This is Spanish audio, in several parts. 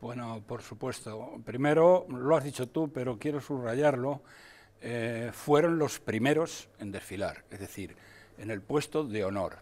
Bueno, por supuesto. Primero, lo has dicho tú, pero quiero subrayarlo, eh, fueron los primeros en desfilar, es decir, en el puesto de honor.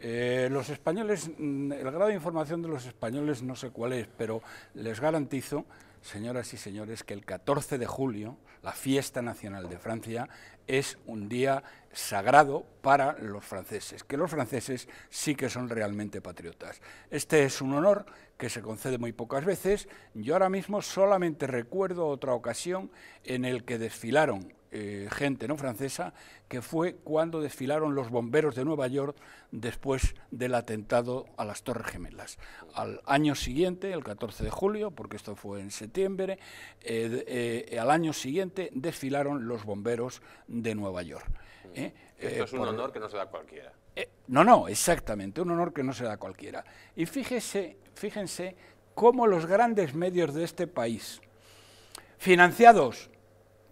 Eh, los españoles, mm, el grado de información de los españoles no sé cuál es, pero les garantizo señoras y señores, que el 14 de julio, la fiesta nacional de Francia, es un día sagrado para los franceses, que los franceses sí que son realmente patriotas. Este es un honor que se concede muy pocas veces. Yo ahora mismo solamente recuerdo otra ocasión en el que desfilaron eh, gente no francesa, que fue cuando desfilaron los bomberos de Nueva York después del atentado a las Torres Gemelas. Al año siguiente, el 14 de julio, porque esto fue en septiembre, eh, eh, al año siguiente desfilaron los bomberos de Nueva York. Esto es un honor que no se da cualquiera. no, no, exactamente, un honor que no se da cualquiera. Y fíjese, fíjense cómo los grandes medios de este país, financiados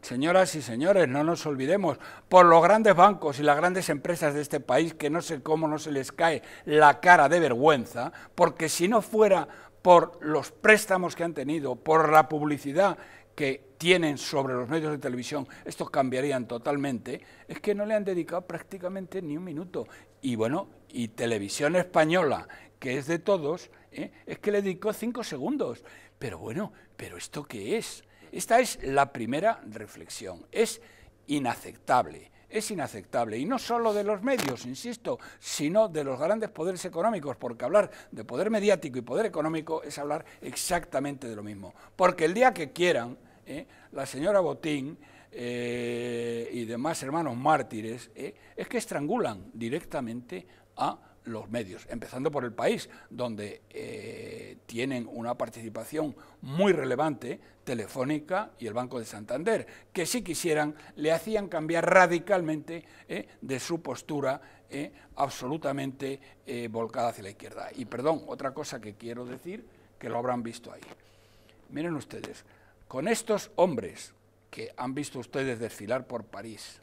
Señoras y señores, no nos olvidemos, por los grandes bancos y las grandes empresas de este país, que no sé cómo no se les cae la cara de vergüenza, porque si no fuera por los préstamos que han tenido, por la publicidad que tienen sobre los medios de televisión, estos cambiarían totalmente, es que no le han dedicado prácticamente ni un minuto. Y bueno, y Televisión Española, que es de todos, ¿eh? es que le dedicó cinco segundos. Pero bueno, ¿pero esto qué es? Esta es la primera reflexión. Es inaceptable. Es inaceptable, y no solo de los medios, insisto, sino de los grandes poderes económicos, porque hablar de poder mediático y poder económico es hablar exactamente de lo mismo. Porque el día que quieran, ¿eh? la señora Botín eh, y demás hermanos mártires, ¿eh? es que estrangulan directamente a los medios, empezando por el país, donde tienen una participación muy relevante, Telefónica y el Banco de Santander, que si quisieran le hacían cambiar radicalmente eh, de su postura eh, absolutamente eh, volcada hacia la izquierda. Y perdón, otra cosa que quiero decir, que lo habrán visto ahí. Miren ustedes, con estos hombres que han visto ustedes desfilar por París,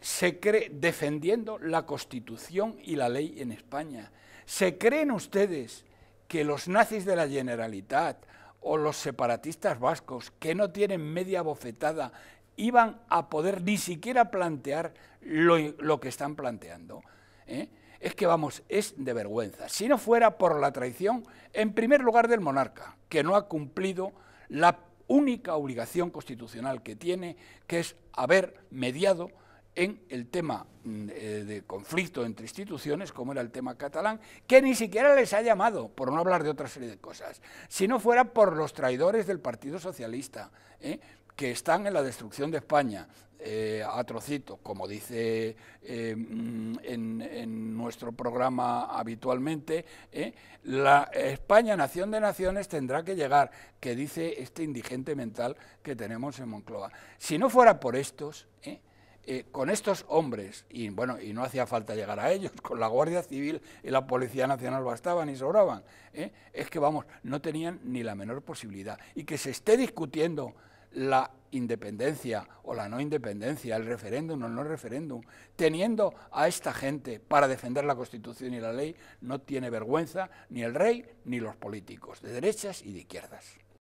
se cree defendiendo la Constitución y la ley en España. ¿Se creen ustedes que los nazis de la Generalitat o los separatistas vascos, que no tienen media bofetada, iban a poder ni siquiera plantear lo, que están planteando. ¿eh? Es que vamos, es de vergüenza. Si no fuera por la traición, en primer lugar del monarca, que no ha cumplido la única obligación constitucional que tiene, que es haber mediado en el tema mm, eh, de conflicto entre instituciones, como era el tema catalán, que ni siquiera les ha llamado, por no hablar de otra serie de cosas, si no fuera por los traidores del Partido Socialista, ¿eh? que están en la destrucción de España eh, a trocito, como dice mm, en, nuestro programa habitualmente, la España, nación de naciones, tendrá que llegar, que dice este indigente mental que tenemos en Moncloa. Si no fuera por estos, ¿eh? Eh, con estos hombres, y bueno, y no hacía falta llegar a ellos, con la Guardia Civil y la Policía Nacional bastaban y sobraban, ¿eh? es que vamos, no tenían ni la menor posibilidad. Y que se esté discutiendo la independencia o la no independencia, el referéndum o el no referéndum, teniendo a esta gente para defender la Constitución y la ley, no tiene vergüenza ni el rey ni los políticos, de derechas y de izquierdas.